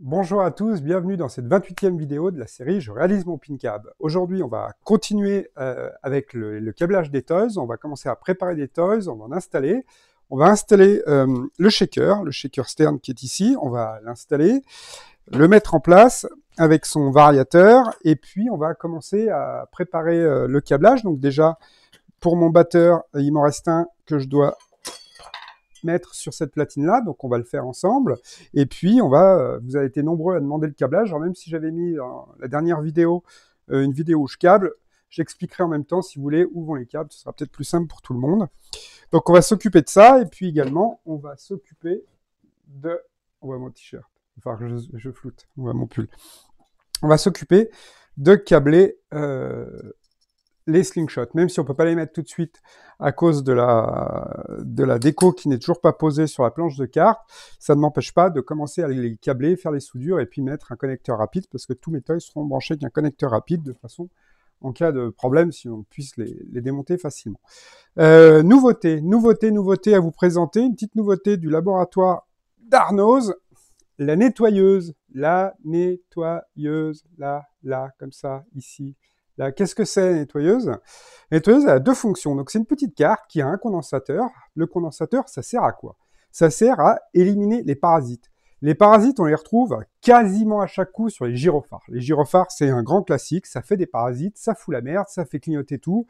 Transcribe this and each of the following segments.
Bonjour à tous, bienvenue dans cette 28e vidéo de la série Je réalise mon pin cab. Aujourd'hui, on va continuer euh, avec le, câblage des toys. On va commencer à préparer des toys, on va en installer. On va installer euh, le shaker, le shaker stern qui est ici. On va l'installer, le mettre en place avec son variateur et puis on va commencer à préparer euh, le câblage. Donc déjà pour mon batteur, euh, il m'en reste un que je dois mettre sur cette platine là, donc on va le faire ensemble. Et puis on va, euh, vous avez été nombreux à demander le câblage, Alors même si j'avais mis dans la dernière vidéo une vidéo où je câble, j'expliquerai en même temps si vous voulez où vont les câbles, ce sera peut-être plus simple pour tout le monde. Donc on va s'occuper de ça et puis également on va s'occuper de, on voit mon t-shirt, enfin je, je floute, on voit mon pull on va s'occuper de câbler euh, les slingshots, même si on peut pas les mettre tout de suite à cause de la, déco qui n'est toujours pas posée sur la planche de carte, ça ne m'empêche pas de commencer à les câbler, faire les soudures et puis mettre un connecteur rapide parce que tous mes toys seront branchés d'un connecteur rapide de façon en cas de problème si on puisse les, démonter facilement. Euh, nouveauté, nouveauté, nouveauté à vous présenter, une petite nouveauté du laboratoire d'Arnose, la nettoyeuse la nettoyeuse, là, là, comme ça, ici. Là, qu'est-ce que c'est nettoyeuse La nettoyeuse a deux fonctions. Donc c'est une petite carte qui a un condensateur. Le condensateur, ça sert à quoi Ça sert à éliminer les parasites. Les parasites, on les retrouve quasiment à chaque coup sur les gyrophares. Les gyrophares, c'est un grand classique, ça fait des parasites, ça fout la merde, ça fait clignoter tout.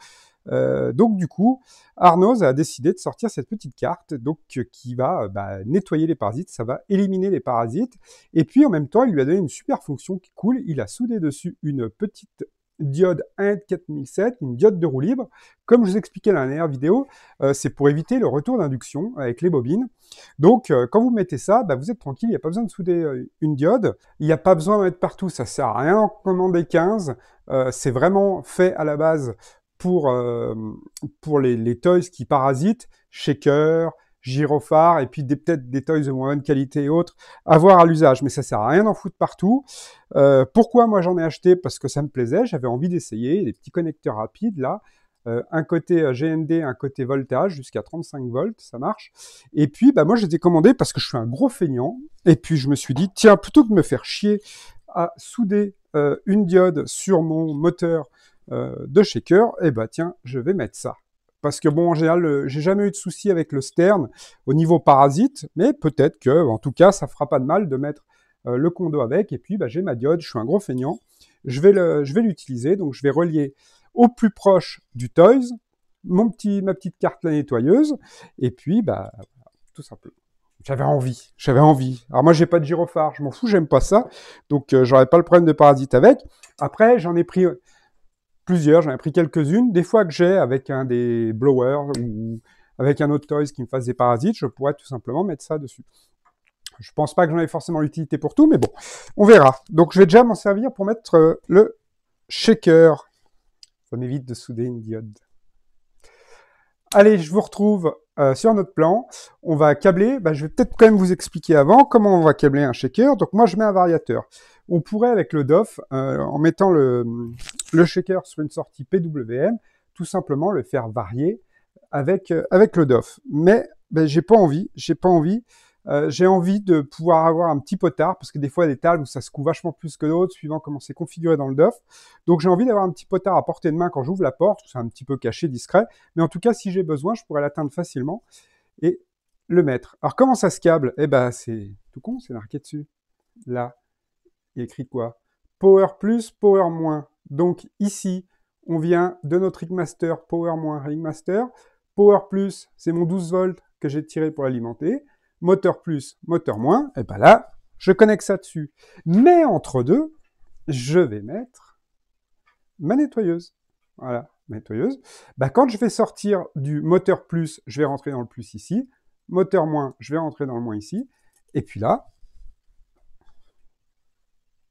Euh, donc du coup, Arnaud a décidé de sortir cette petite carte donc, euh, qui va euh, bah, nettoyer les parasites, ça va éliminer les parasites. Et puis en même temps, il lui a donné une super fonction qui coule. Il a soudé dessus une petite diode 14007, une diode de roue libre. Comme je vous expliquais dans la dernière vidéo, euh, c'est pour éviter le retour d'induction avec les bobines. Donc euh, quand vous mettez ça, bah, vous êtes tranquille, il n'y a pas besoin de souder euh, une diode, il n'y a pas besoin de mettre partout, ça sert à rien d'en commander 15. c'est vraiment fait à la base pour, les, les toys qui parasitent, shaker, Girophare et puis peut-être des toys de moins qualité et autres à voir à l'usage. Mais ça sert à rien d'en foutre partout. Euh, pourquoi moi j'en ai acheté Parce que ça me plaisait, j'avais envie d'essayer. Des petits connecteurs rapides là. Euh, un côté euh, GND, un côté voltage jusqu'à 35 volts, ça marche. Et puis, bah, moi, je les ai commandés parce que je suis un gros feignant. Et puis, je me suis dit, tiens, plutôt que de me faire chier à souder une diode sur mon moteur de shaker, et eh bah tiens, je vais mettre ça parce que bon, en général, j'ai jamais eu de souci avec le stern au niveau parasite, mais peut-être que, en tout cas, ça fera pas de mal de mettre euh, le condo avec. Et puis, bah, j'ai ma diode, je suis un gros feignant, je vais le, je vais l'utiliser, donc je vais relier au plus proche du Toys mon petit, ma petite carte la nettoyeuse, et puis, bah, tout simplement. J'avais envie, j'avais envie. Alors moi, j'ai pas de gyrophare, je m'en fous, j'aime pas ça, donc je euh, j'aurais pas le problème de parasite avec. Après, j'en ai pris plusieurs, j'en ai pris quelques-unes. Des fois que j'ai avec un des blowers ou avec un autre toys qui me fasse des parasites, je pourrais tout simplement mettre ça dessus. Je pense pas que j'en ai forcément l'utilité pour tout, mais bon, on verra. Donc je vais déjà m'en servir pour mettre euh, le shaker. Ça m'évite de souder une diode. Allez, je vous retrouve euh, sur notre plan. On va câbler. Bah, je vais peut-être quand même vous expliquer avant comment on va câbler un shaker. Donc moi, je mets un variateur on pourrait avec le DOF, euh, en mettant le, shaker sur une sortie PWM, tout simplement le faire varier avec, euh, avec le DOF. Mais ben, j'ai pas envie, j'ai pas envie. Euh, j'ai envie de pouvoir avoir un petit potard parce que des fois il y a des tables où ça se coud vachement plus que d'autres suivant comment c'est configuré dans le DOF. Donc j'ai envie d'avoir un petit potard à portée de main quand j'ouvre la porte, c'est un petit peu caché, discret. Mais en tout cas, si j'ai besoin, je pourrais l'atteindre facilement et le mettre. Alors comment ça se câble Eh ben c'est tout con, c'est marqué dessus. Là, écrit quoi Power plus, Power moins. Donc ici, on vient de notre Ringmaster Power moins Ringmaster. Power plus, c'est mon 12 volts que j'ai tiré pour l'alimenter. Moteur plus, moteur moins. Et ben là, je connecte ça dessus. Mais entre deux, je vais mettre ma nettoyeuse. Voilà, nettoyeuse. Bah, quand je vais sortir du moteur plus, je vais rentrer dans le plus ici. Moteur moins, je vais rentrer dans le moins ici. Et puis là,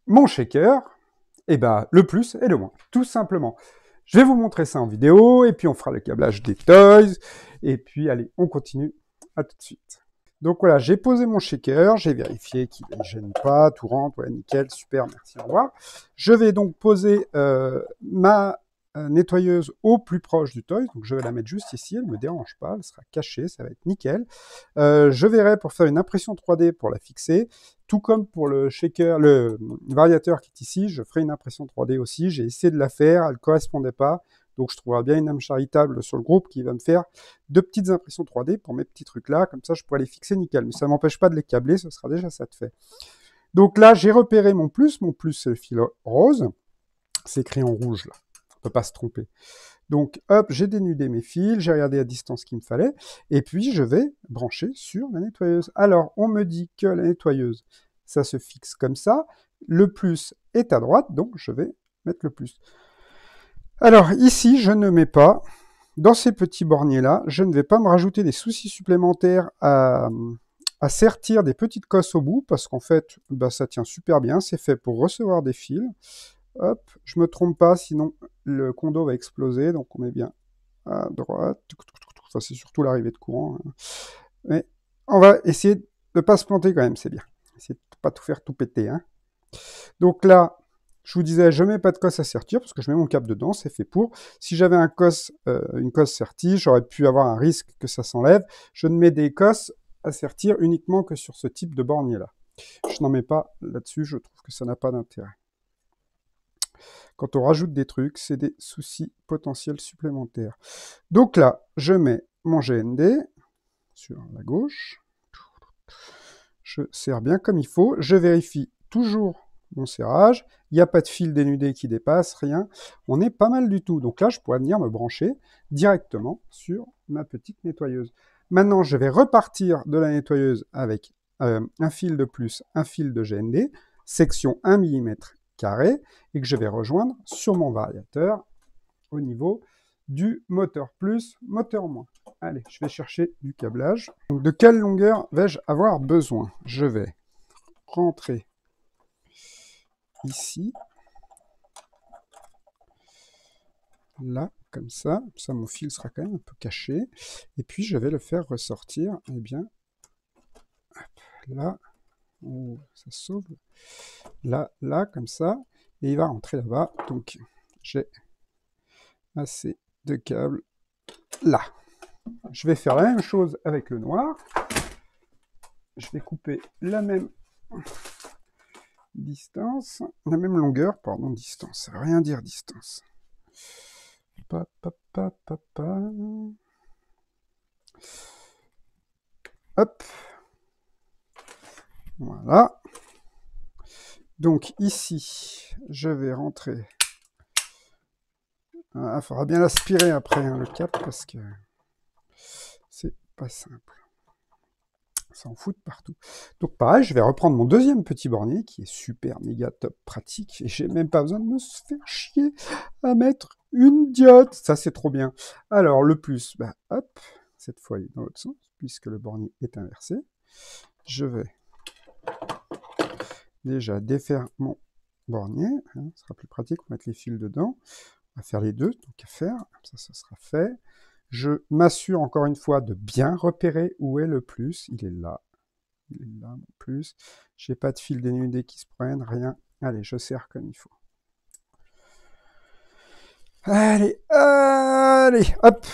mon shaker, et eh ben, le plus et le moins, tout simplement. Je vais vous montrer ça en vidéo, et puis on fera le câblage des toys, et puis allez, on continue, à tout de suite. Donc voilà, j'ai posé mon shaker, j'ai vérifié qu'il ne gêne pas, tout rentre, ouais, nickel, super, merci, au revoir. Je vais donc poser euh, ma nettoyeuse au plus proche du toy. Donc je vais la mettre juste ici, elle ne me dérange pas, elle sera cachée, ça va être nickel. Euh, je verrai pour faire une impression 3D pour la fixer. Tout comme pour le shaker, le variateur qui est ici, je ferai une impression 3D aussi. J'ai essayé de la faire, elle ne correspondait pas. Donc je trouverai bien une âme charitable sur le groupe qui va me faire deux petites impressions 3D pour mes petits trucs là. Comme ça, je pourrai les fixer nickel. Mais ça ne m'empêche pas de les câbler, ce sera déjà ça de fait. Donc là, j'ai repéré mon plus. Mon plus, c'est le fil rose. C'est écrit en rouge là on peut pas se tromper. Donc, hop, j'ai dénudé mes fils, j'ai regardé à distance ce qu'il me fallait, et puis je vais brancher sur la nettoyeuse. Alors, on me dit que la nettoyeuse, ça se fixe comme ça. Le plus est à droite, donc je vais mettre le plus. Alors, ici, je ne mets pas, dans ces petits borniers-là, je ne vais pas me rajouter des soucis supplémentaires à, sertir des petites cosses au bout, parce qu'en fait, bah, ça tient super bien, c'est fait pour recevoir des fils. Hop, je me trompe pas, sinon le condo va exploser. Donc on met bien à droite. Ça, c'est surtout l'arrivée de courant. Hein. Mais on va essayer de ne pas se planter quand même, c'est bien. Essayer de pas tout faire tout péter. Hein. Donc là, je vous disais, je mets pas de cosse à sertir parce que je mets mon cap dedans, c'est fait pour. Si j'avais un cos, euh, une cosse sertie, j'aurais pu avoir un risque que ça s'enlève. Je ne mets des cos à sertir uniquement que sur ce type de bornier là. Je n'en mets pas là-dessus, je trouve que ça n'a pas d'intérêt. Quand on rajoute des trucs, c'est des soucis potentiels supplémentaires. Donc là, je mets mon GND sur la gauche. Je serre bien comme il faut. Je vérifie toujours mon serrage. Il n'y a pas de fil dénudé qui dépasse, rien. On est pas mal du tout. Donc là, je pourrais venir me brancher directement sur ma petite nettoyeuse. Maintenant, je vais repartir de la nettoyeuse avec euh, un fil de plus, un fil de GND, section 1 mm carré et que je vais rejoindre sur mon variateur au niveau du moteur plus, moteur moins. Allez, je vais chercher du câblage. Donc, de quelle longueur vais-je avoir besoin Je vais rentrer ici, là, comme ça. Ça, mon fil sera quand même un peu caché. Et puis, je vais le faire ressortir, et eh bien, là, ça sauve. Là, là, comme ça. Et il va rentrer là-bas. Donc, j'ai assez de câbles là. Je vais faire la même chose avec le noir. Je vais couper la même distance, la même longueur, pardon, distance. rien dire distance. Hop. Voilà. Donc ici, je vais rentrer. Ah, il faudra bien l'aspirer après hein, le cap parce que c'est pas simple. Ça en fout de partout. Donc pareil, je vais reprendre mon deuxième petit bornier qui est super méga top pratique et j'ai même pas besoin de me faire chier à mettre une diode. Ça c'est trop bien. Alors le plus, bah hop, cette fois il est dans l'autre sens puisque le bornier est inversé. Je vais déjà défaire mon bornier, hein, ce sera plus pratique, on mettre les fils dedans, on va faire les deux, donc à faire, Ça, ça sera fait. Je m'assure encore une fois de bien repérer où est le plus, il est là, il est là mon plus, j'ai pas de fils dénudés qui se prennent, rien, allez je serre comme il faut. Allez, allez, hop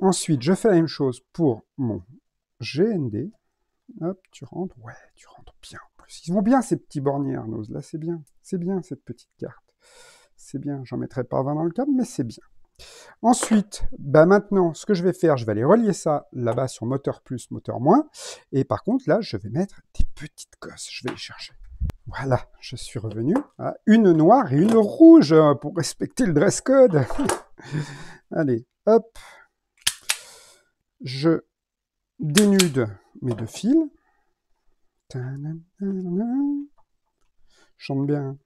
Ensuite, je fais la même chose pour mon GND. Hop, tu rentres, ouais, tu rentres bien. Ils vont bien ces petits borniers, Arnaud. Là, c'est bien. C'est bien cette petite carte. C'est bien. J'en mettrai pas 20 dans le câble, mais c'est bien. Ensuite, bah maintenant, ce que je vais faire, je vais aller relier ça là-bas sur moteur plus, moteur moins. Et par contre, là, je vais mettre des petites cosses. Je vais les chercher. Voilà, je suis revenu. à une noire et une rouge pour respecter le dress code. Allez, hop. Je dénude mes deux fils. Chante bien. Hein.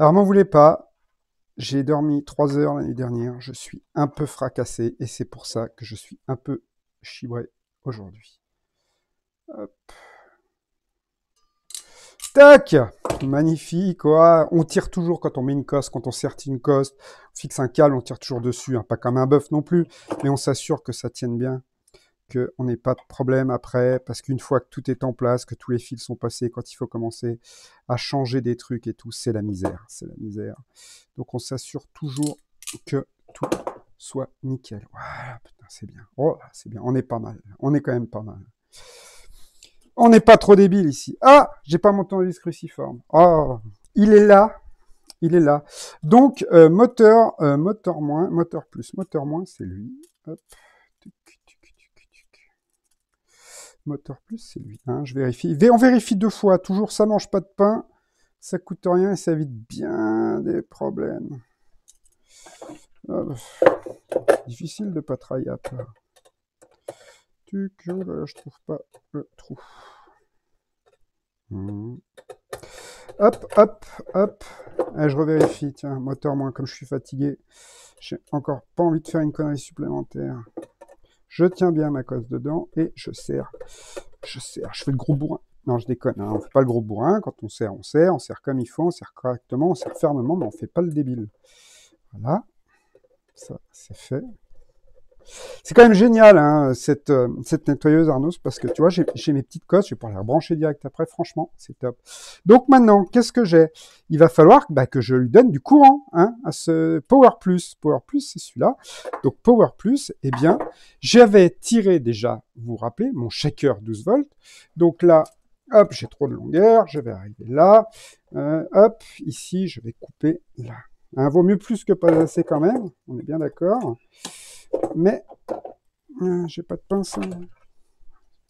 Alors, m'en voulez pas. J'ai dormi 3 heures la nuit dernière. Je suis un peu fracassé et c'est pour ça que je suis un peu chibré aujourd'hui. Hop. Tac Magnifique, quoi. On tire toujours quand on met une coste, quand on sertit une coste, on fixe un câble, on tire toujours dessus, hein. pas comme un bœuf non plus, mais on s'assure que ça tienne bien on n'est pas de problème après, parce qu'une fois que tout est en place, que tous les fils sont passés, quand il faut commencer à changer des trucs et tout, c'est la misère, c'est la misère. Donc on s'assure toujours que tout soit nickel. Voilà, c'est bien. Oh, c'est bien. On est pas mal. On est quand même pas mal. On n'est pas trop débile ici. Ah, j'ai pas mon tournevis cruciforme. Oh, il est là. Il est là. Donc, euh, moteur, euh, moteur moins, moteur plus, moteur moins, c'est lui. Moteur Plus, c'est lui. Hein, je vérifie. On vérifie deux fois. Toujours, ça mange pas de pain. Ça coûte rien et ça évite bien des problèmes. Ah, bah, difficile de pas travailler à que Tu je trouve pas le trou. Hmm. Hop, hop, hop. Ah, je revérifie. Tiens, moteur moins, comme je suis fatigué. J'ai encore pas envie de faire une connerie supplémentaire je tiens bien ma cosse dedans et je serre, je serre, je fais le gros bourrin. Non, je déconne, hein, on ne fait pas le gros bourrin, quand on serre, on serre, on serre comme il faut, on serre correctement, on serre fermement, mais on ne fait pas le débile. Voilà, ça c'est fait. C'est quand même génial, hein, euh, cette, nettoyeuse Arnos, parce que tu vois, j'ai mes petites cosses, je vais pouvoir les rebrancher direct après, franchement, c'est top. Donc maintenant, qu'est-ce que j'ai Il va falloir bah, que je lui donne du courant hein, à ce Power Plus. Power Plus, c'est celui-là. Donc Power Plus, eh bien, j'avais tiré déjà, vous vous rappelez, mon shaker 12 volts. Donc là, hop, j'ai trop de longueur, je vais arriver là. Euh, hop, ici, je vais couper là. Hein, vaut mieux plus que pas assez quand même, on est bien d'accord. Mais euh, j'ai pas de pince.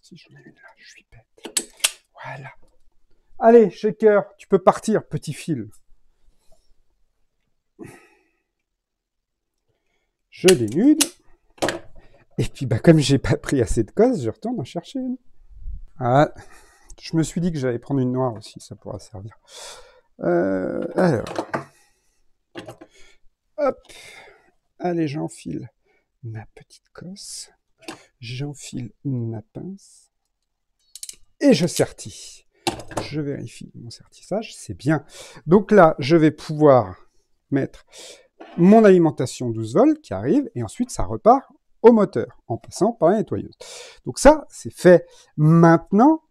Si je mets une là, je suis bête. Voilà. Allez, shaker, tu peux partir, petit fil. Je dénude. Et puis, bah, comme j'ai pas pris assez de cause, je retourne en chercher une. Ah, je me suis dit que j'allais prendre une noire aussi, ça pourra servir. Euh, alors. Hop. Allez, j'enfile ma petite cosse, j'enfile ma pince et je sertis. Je vérifie mon sertissage, c'est bien. Donc là, je vais pouvoir mettre mon alimentation 12 volts qui arrive et ensuite ça repart au moteur en passant par la nettoyeuse. Donc ça, c'est fait. Maintenant,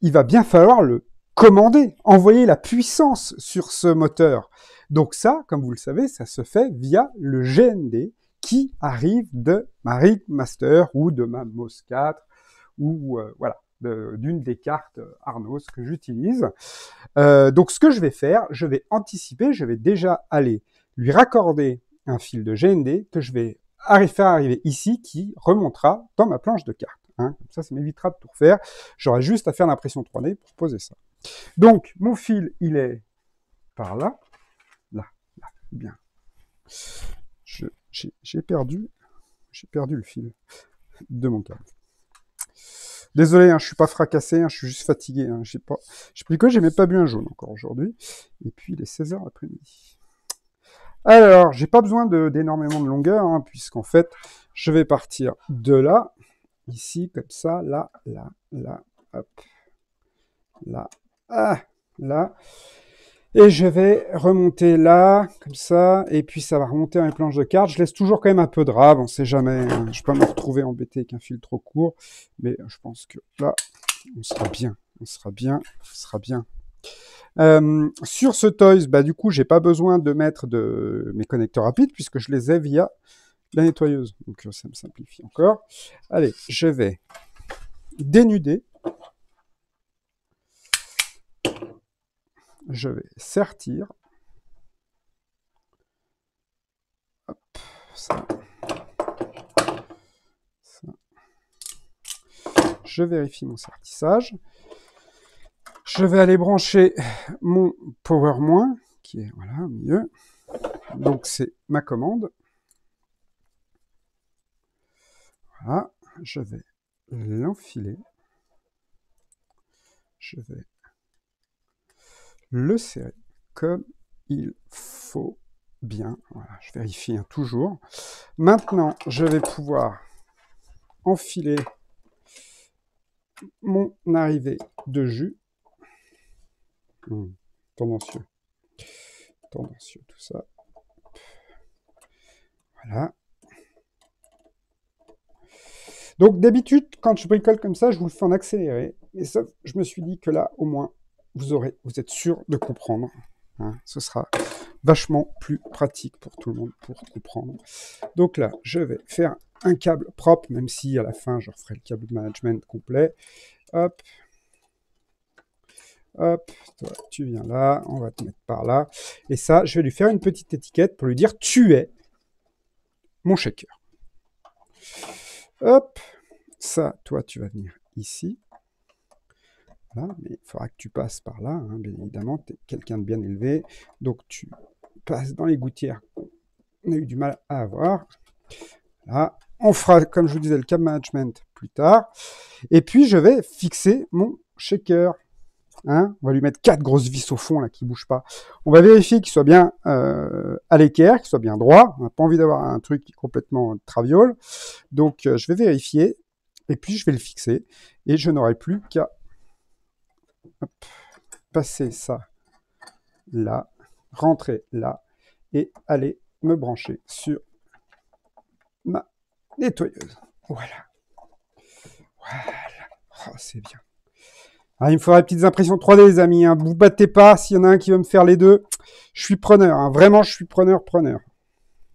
il va bien falloir le commander, envoyer la puissance sur ce moteur. Donc ça, comme vous le savez, ça se fait via le GND qui arrive de ma Master ou de ma MOS 4 ou euh, voilà d'une des cartes euh, Arnos que j'utilise. Euh, donc ce que je vais faire, je vais anticiper, je vais déjà aller lui raccorder un fil de GND que je vais arriver faire arriver ici qui remontera dans ma planche de cartes. Hein. Comme ça, ça m'évitera de tout refaire. J'aurai juste à faire l'impression 3D pour poser ça. Donc mon fil, il est par là, là, là, bien j'ai perdu, j'ai perdu le fil de mon câble. Désolé, je hein, je suis pas fracassé, hein, je suis juste fatigué. Hein, j'ai pas, je pris quoi J'ai même pas bu un jaune encore aujourd'hui. Et puis il est 16h après midi Alors, j'ai pas besoin d'énormément de, longueur, hein, puisqu'en fait, je vais partir de là, ici, comme ça, là, là, là, hop, là, ah, là. Et je vais remonter là, comme ça, et puis ça va remonter à mes planches de cartes. Je laisse toujours quand même un peu de rab, on sait jamais. Hein. Je peux me retrouver embêté avec un fil trop court, mais je pense que là, on sera bien, on sera bien, on sera bien. Euh, sur ce Toys, bah, du coup, j'ai pas besoin de mettre de mes connecteurs rapides puisque je les ai via la nettoyeuse. Donc euh, ça me simplifie encore. Allez, je vais dénuder je vais sortir. Je vérifie mon sortissage. Je vais aller brancher mon power moins, qui est voilà, au milieu. Donc c'est ma commande. Voilà, je vais l'enfiler. Je vais le serrer comme il faut bien. Voilà, je vérifie hein, toujours. Maintenant, je vais pouvoir enfiler mon arrivée de jus. Hmm, tendancieux. Tendancieux, tout ça. Voilà. Donc d'habitude, quand je bricole comme ça, je vous le fais en accéléré. Mais ça je me suis dit que là, au moins, vous, aurez, vous êtes sûr de comprendre. Hein. ce sera vachement plus pratique pour tout le monde pour comprendre. Donc là, je vais faire un câble propre, même si à la fin, je referai le câble de management complet. Hop. Hop, toi, tu viens là, on va te mettre par là. Et ça, je vais lui faire une petite étiquette pour lui dire tu es mon shaker. Hop, ça, toi, tu vas venir ici mais il faudra que tu passes par là, hein, bien évidemment, tu es quelqu'un de bien élevé, donc tu passes dans les gouttières qu'on a eu du mal à avoir. là, On fera, comme je vous disais, le cap management plus tard. Et puis, je vais fixer mon shaker. Hein. on va lui mettre quatre grosses vis au fond là qui bougent pas. On va vérifier qu'il soit bien euh, à l'équerre, qu'il soit bien droit. On n'a pas envie d'avoir un truc qui complètement traviole. Donc, euh, je vais vérifier et puis je vais le fixer et je n'aurai plus qu'à Passer ça là, rentrer là et aller me brancher sur ma nettoyeuse. Voilà. Voilà. Oh, c'est bien. Ah, il me faudrait des petites impressions 3D, les amis. Hein. Vous battez pas. S'il y en a un qui veut me faire les deux, je suis preneur. Hein. Vraiment, je suis preneur, preneur.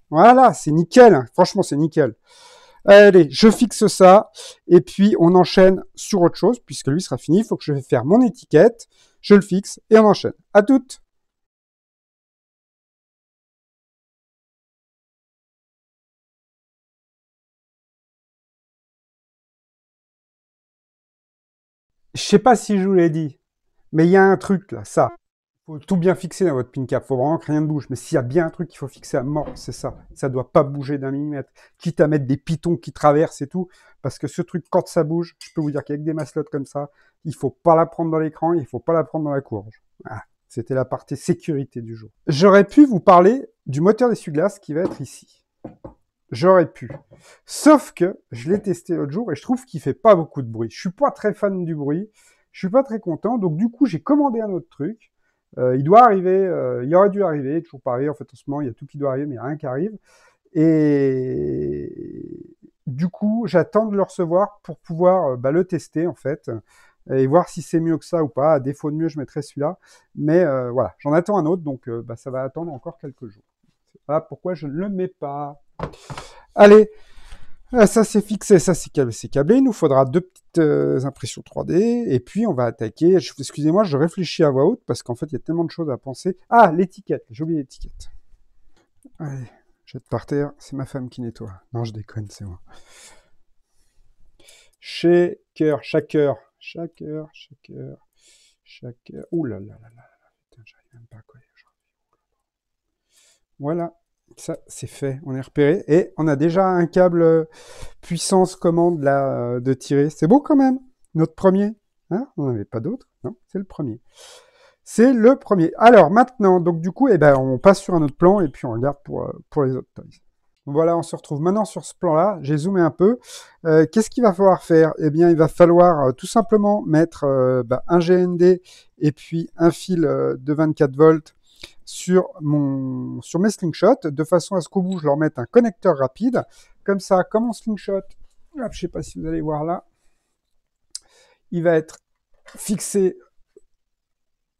Voilà, c'est nickel. Hein. Franchement, c'est nickel. Allez, je fixe ça, et puis on enchaîne sur autre chose, puisque lui sera fini, il faut que je vais faire mon étiquette, je le fixe, et on enchaîne. À toutes Je sais pas si je vous l'ai dit, mais il y a un truc là, ça tout bien fixé dans votre pin cap. Faut vraiment que rien ne bouge. Mais s'il y a bien un truc qu'il faut fixer à mort, c'est ça. Ça ne doit pas bouger d'un millimètre. Quitte à mettre des pitons qui traversent et tout. Parce que ce truc, quand ça bouge, je peux vous dire qu'avec des maslottes comme ça, il faut pas la prendre dans l'écran, il faut pas la prendre dans la courge. Ah, c'était la partie sécurité du jour. J'aurais pu vous parler du moteur d'essuie-glace qui va être ici. J'aurais pu. Sauf que je l'ai testé l'autre jour et je trouve qu'il fait pas beaucoup de bruit. Je suis pas très fan du bruit. Je suis pas très content. Donc du coup, j'ai commandé un autre truc. Euh, il doit arriver, euh, il aurait dû arriver, toujours pareil, en fait en ce moment il y a tout qui doit arriver, mais rien qui arrive. Et du coup, j'attends de le recevoir pour pouvoir euh, bah, le tester en fait et voir si c'est mieux que ça ou pas. À défaut de mieux, je mettrai celui-là. Mais voilà, j'en attends un autre, donc bah, ça va attendre encore quelques jours. Voilà pourquoi je ne le mets pas. Allez, ah, ça c'est fixé, ça c'est câblé, Il nous faudra deux petites euh, impressions 3D et puis on va attaquer. Excusez-moi, je réfléchis à voix haute parce qu'en fait il y a tellement de choses à penser. Ah, l'étiquette, j'ai oublié l'étiquette. Allez, jette par terre, c'est ma femme qui nettoie. Non, je déconne, c'est moi. heure, chaque chaque chaque chaque Ouh là là là là, putain, j'arrive même pas à coller aujourd'hui. Voilà, ça, c'est fait, on est repéré. Et on a déjà un câble euh, puissance commande là, euh, de tirer. C'est beau quand même, notre premier. Hein on n'en avait pas d'autre, non C'est le premier. C'est le premier. Alors maintenant, donc du coup, eh ben, on passe sur un autre plan et puis on regarde pour, euh, pour les autres toys. Voilà, on se retrouve maintenant sur ce plan-là. J'ai zoomé un peu. Qu'est-ce qu'il va falloir faire Eh bien, il va falloir tout simplement mettre ben, un GND et puis un fil de 24 volts sur, mon, sur mes slingshots, de façon à ce qu'au bout, je leur mette un connecteur rapide. Comme ça, comme mon slingshot, je sais pas si vous allez voir là, il va être fixé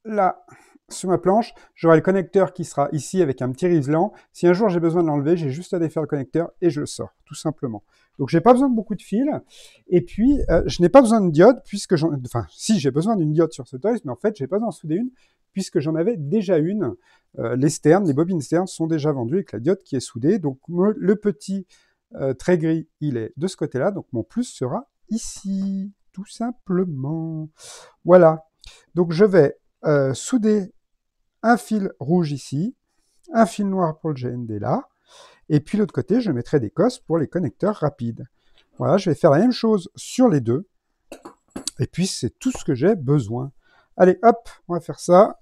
là sur ma planche, j'aurai le connecteur qui sera ici avec un petit riselant. Si un jour j'ai besoin de l'enlever, j'ai juste à défaire le connecteur et je le sors, tout simplement. Donc j'ai pas besoin de beaucoup de fils. Et puis euh, je n'ai pas besoin de diode puisque j'en, enfin si j'ai besoin d'une diode sur ce toy, mais en fait j'ai pas besoin de souder une puisque j'en avais déjà une. Euh, les sternes, les bobines sternes sont déjà vendues avec la diode qui est soudée. Donc le petit euh, très gris, il est de ce côté-là. Donc mon plus sera ici, tout simplement. Voilà. Donc je vais souder un fil rouge ici, un fil noir pour le GND là, et puis l'autre côté, je mettrai des cosses pour les connecteurs rapides. Voilà, je vais faire la même chose sur les deux. Et puis, c'est tout ce que j'ai besoin. Allez, hop, on va faire ça.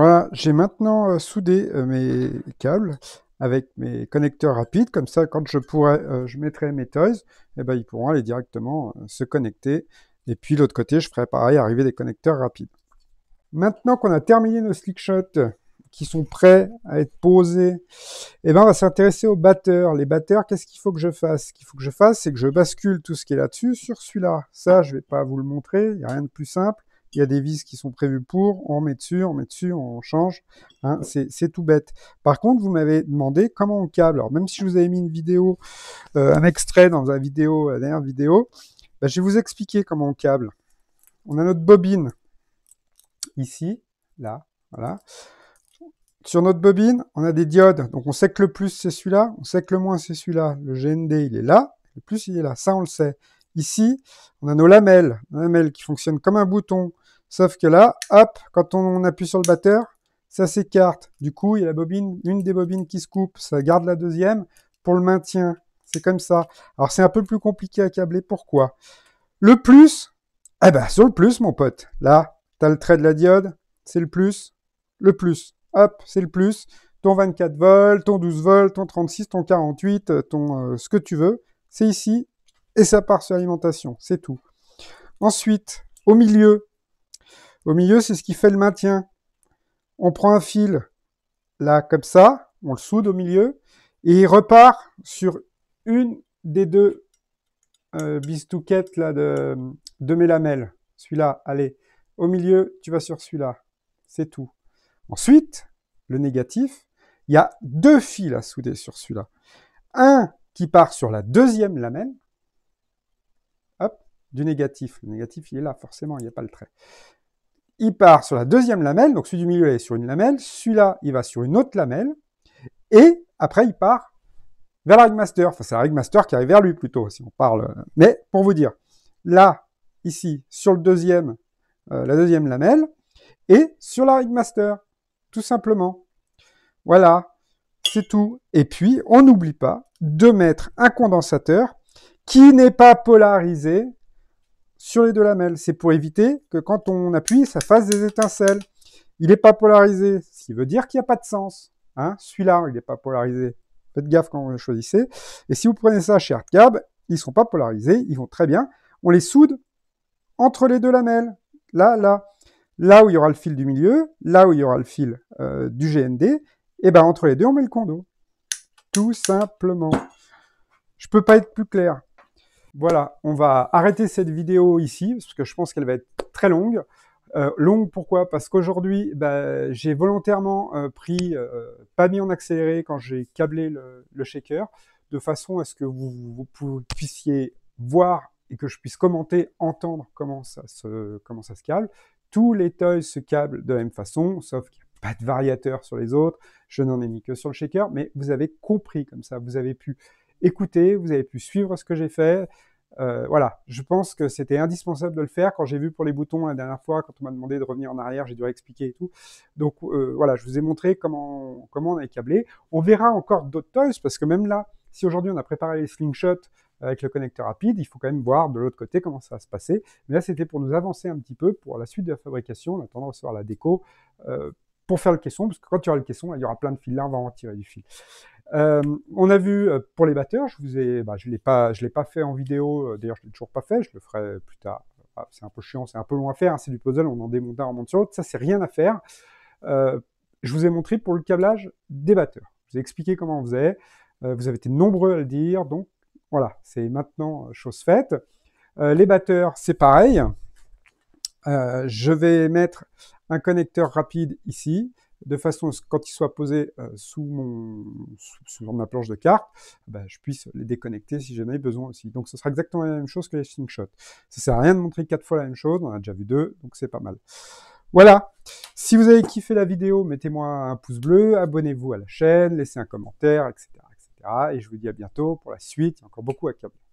Voilà, j'ai maintenant euh, soudé euh, mes câbles avec mes connecteurs rapides, comme ça quand je pourrai, euh, je mettrai mes toys, et eh ben, ils pourront aller directement se connecter. Et puis l'autre côté, je ferai pareil, arriver des connecteurs rapides. Maintenant qu'on a terminé nos slickshots qui sont prêts à être posés, eh ben, on va s'intéresser aux batteurs. Les batteurs, qu'est-ce qu'il faut que je fasse Ce qu'il faut que je fasse, c'est que je bascule tout ce qui est là-dessus sur celui-là. Ça, je ne vais pas vous le montrer, il n'y a rien de plus simple il y a des vis qui sont prévues pour, on met dessus, on met dessus, on change. Hein, c'est tout bête. Par contre, vous m'avez demandé comment on câble. Alors, même si je vous avais mis une vidéo, euh, un extrait dans la vidéo, la dernière vidéo, bah, je vais vous expliquer comment on câble. On a notre bobine ici, là, voilà. Sur notre bobine, on a des diodes. Donc, on sait que le plus, c'est celui-là. On sait que le moins, c'est celui-là. Le GND, il est là. Le plus, il est là. Ça, on le sait. Ici, on a nos lamelles, lamelles qui fonctionnent comme un bouton. Sauf que là, hop, quand on appuie sur le batteur, ça s'écarte. Du coup, il y a la bobine, une des bobines qui se coupe, ça garde la deuxième pour le maintien. C'est comme ça. Alors c'est un peu plus compliqué à câbler. Pourquoi Le plus, eh ben sur le plus, mon pote. Là, tu as le trait de la diode, c'est le plus, le plus. Hop, c'est le plus. Ton 24 volts, ton 12 volts, ton 36, ton 48, ton euh, ce que tu veux, c'est ici et ça part sur l'alimentation, c'est tout. Ensuite, au milieu, au milieu, c'est ce qui fait le maintien. On prend un fil, là, comme ça, on le soude au milieu, et il repart sur une des deux euh, bistouquettes là, de, de mes lamelles. Celui-là, allez, au milieu, tu vas sur celui-là. C'est tout. Ensuite, le négatif, il y a deux fils à souder sur celui-là. Un qui part sur la deuxième lamelle, du négatif. Le négatif, il est là, forcément, il n'y a pas le trait. Il part sur la deuxième lamelle, donc celui du milieu, est sur une lamelle, celui-là, il va sur une autre lamelle, et après, il part vers la Rigmaster. Enfin, c'est la Rigmaster qui arrive vers lui, plutôt, si on parle. Euh, mais, pour vous dire, là, ici, sur le deuxième, euh, la deuxième lamelle, et sur la Rigmaster, tout simplement. Voilà, c'est tout. Et puis, on n'oublie pas de mettre un condensateur qui n'est pas polarisé sur les deux lamelles. C'est pour éviter que quand on appuie, ça fasse des étincelles. Il n'est pas polarisé, ce qui veut dire qu'il n'y a pas de sens. Hein Celui-là, il n'est pas polarisé. Faites gaffe quand vous le choisissez. Et si vous prenez ça chez Artcab, ils ne sont pas polarisés, ils vont très bien. On les soude entre les deux lamelles. Là, là. Là où il y aura le fil du milieu, là où il y aura le fil euh, du GND, et eh ben entre les deux, on met le condo. Tout simplement. Je peux pas être plus clair. Voilà, on va arrêter cette vidéo ici, parce que je pense qu'elle va être très longue. Euh, longue pourquoi Parce qu'aujourd'hui, bah, j'ai volontairement euh, pris, euh, pas mis en accéléré quand j'ai câblé le, shaker, de façon à ce que vous, puissiez voir et que je puisse commenter, entendre comment ça se, comment ça se câble. Tous les toys se câblent de la même façon, sauf qu'il n'y a pas de variateur sur les autres. Je n'en ai mis que sur le shaker, mais vous avez compris comme ça, vous avez pu écoutez vous avez pu suivre ce que j'ai fait. Euh, voilà, je pense que c'était indispensable de le faire. Quand j'ai vu pour les boutons la dernière fois, quand on m'a demandé de revenir en arrière, j'ai dû expliquer et tout. Donc euh, voilà, je vous ai montré comment, comment on a câblé. On verra encore d'autres toys, parce que même là, si aujourd'hui on a préparé les slingshots avec le connecteur rapide, il faut quand même voir de l'autre côté comment ça va se passer. Mais là, c'était pour nous avancer un petit peu pour la suite de la fabrication, en attendant de recevoir la déco, euh, pour faire le caisson, parce que quand tu aura le caisson, il y aura plein de fils là, on va en tirer du fil. Euh, on a vu euh, pour les batteurs, je ne bah, l'ai pas, fait en vidéo. Euh, d'ailleurs, je ne l'ai toujours pas fait. Je le ferai plus tard. Ah, c'est un peu chiant, c'est un peu long à faire. Hein, c'est du puzzle, on en démonte un, on monte sur l'autre. Ça, c'est rien à faire. je vous ai montré pour le câblage des batteurs. Je vous ai expliqué comment on faisait. vous avez été nombreux à le dire. Donc voilà, c'est maintenant chose faite. les batteurs, c'est pareil. je vais mettre un connecteur rapide ici de façon à ce que quand ils soient posés euh, sous, mon, sous, ma planche de cartes, bah, je puisse les déconnecter si j'en ai besoin aussi. Donc ce sera exactement la même chose que les slingshots. Ça sert à rien de montrer quatre fois la même chose, on a déjà vu deux, donc c'est pas mal. Voilà. Si vous avez kiffé la vidéo, mettez-moi un pouce bleu, abonnez-vous à la chaîne, laissez un commentaire, etc., etc. Et je vous dis à bientôt pour la suite. Il y a encore beaucoup à câbler.